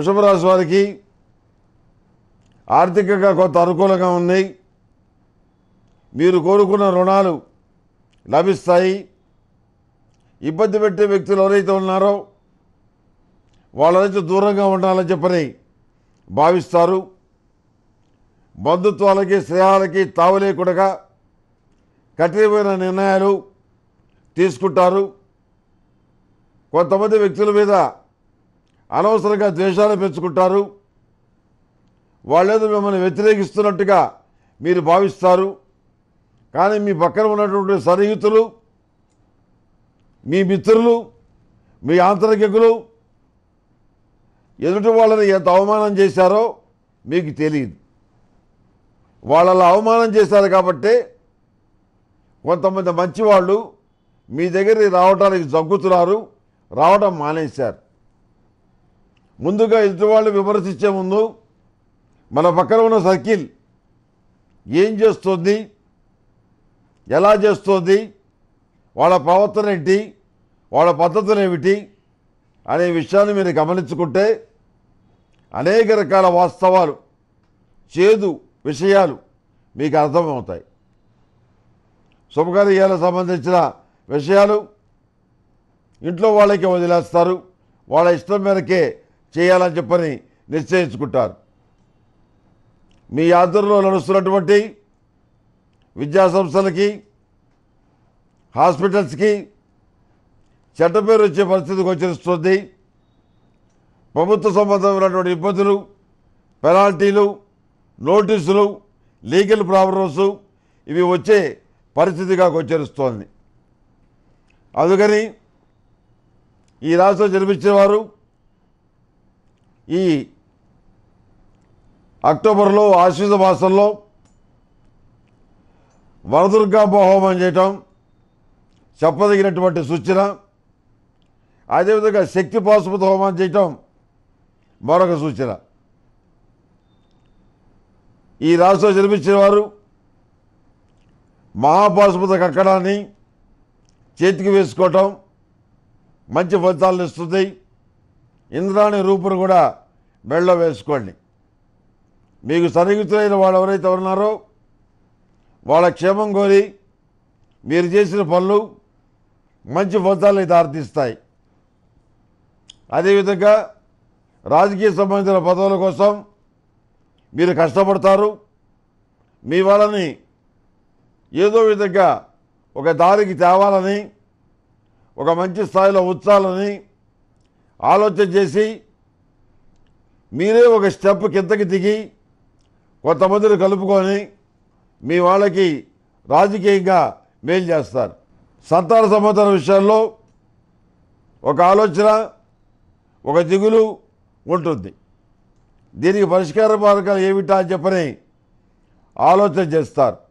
వృషభరాశి వారికి ఆర్థికంగా కొంత అనుకూలంగా ఉన్నాయి మీరు కోరుకున్న రుణాలు లభిస్తాయి ఇబ్బంది పెట్టే వ్యక్తులు ఎవరైతే ఉన్నారో వాళ్ళ నుంచి దూరంగా ఉండాలని చెప్పని భావిస్తారు బంధుత్వాలకి స్నేహాలకి తావు లేకుండా కఠినమైన నిర్ణయాలు తీసుకుంటారు కొంతమంది వ్యక్తుల మీద అనవసరంగా ద్వేషాలు పెంచుకుంటారు వాళ్ళేదో మిమ్మల్ని వ్యతిరేకిస్తున్నట్టుగా మీరు భావిస్తారు కానీ మీ పక్కన ఉన్నటువంటి సన్నిహితులు మీ మిత్రులు మీ ఆంతరికులు ఎదుటి వాళ్ళని ఎంత అవమానం చేశారో మీకు తెలియదు వాళ్ళ అవమానం చేశారు కాబట్టి కొంతమంది మంచివాళ్ళు మీ దగ్గరికి రావడానికి జగ్గుతున్నారు రావడం మానేశారు ముందుగా ఎదుటివాళ్ళు విమర్శించే ముందు మన పక్కన ఉన్న సర్కిల్ ఏం చేస్తుంది ఎలా చేస్తుంది వాళ్ళ ప్రవర్తన ఏంటి వాళ్ళ పద్ధతులు ఏమిటి అనే విషయాన్ని మీరు గమనించుకుంటే అనేక రకాల వాస్తవాలు చేదు విషయాలు మీకు అర్థమవుతాయి శుభకార్యాలకు సంబంధించిన విషయాలు ఇంట్లో వాళ్ళకి వదిలేస్తారు వాళ్ళ ఇష్టం మేరకే చేయాలని చెప్పని నిశ్చయించుకుంటారు మీ ఆధ్వర్యంలో నడుస్తున్నటువంటి విద్యా సంస్థలకి హాస్పిటల్స్కి చెడ్డ పేరు వచ్చే పరిస్థితి గోచరిస్తుంది ప్రభుత్వ సంబంధమైనటువంటి ఇబ్బందులు పెనాల్టీలు నోటీసులు లీగల్ ప్రాబ్లమ్స్ ఇవి వచ్చే పరిస్థితిగా గోచరిస్తోంది అందుకని ఈ రాష్ట్రం జన్మించిన వారు ఈ అక్టోబర్లో ఆశ్విత మాసంలో వరదుర్గా హోమం చేయటం చెప్పదగినటువంటి సూచన అదేవిధంగా శక్తి పాశుపతి హోమం చేయటం మరొక సూచన ఈ రాశిలో జన్మించిన వారు మహాపాశుపతి కక్కడాన్ని చేతికి వేసుకోవటం మంచి ఫలితాలను ఇస్తుంది ఇంద్రాణి రూపును కూడా మెళ్ళ వేసుకోండి మీకు సన్నిహితులైన వాళ్ళు ఎవరైతే ఉన్నారో వాళ్ళ క్షేమం కోరి మీరు చేసిన పనులు మంచి ఫలితాలను దారితీస్తాయి అదేవిధంగా రాజకీయ సంబంధించిన పదవుల కోసం మీరు కష్టపడతారు మీ వాళ్ళని ఏదో విధంగా ఒక దారికి తేవాలని ఒక మంచి స్థాయిలో ఉంచాలని ఆలోచన చేసి మీరే ఒక స్టెప్ కిందకి దిగి కొంతమందిని కలుపుకొని మీ వాళ్ళకి రాజకీయంగా మేలు చేస్తారు సంతాన సమాధాన విషయాల్లో ఒక ఆలోచన ఒక దిగులు ఉంటుంది దీనికి పరిష్కార మార్గాలు ఏమిటా అని చెప్పని ఆలోచన చేస్తారు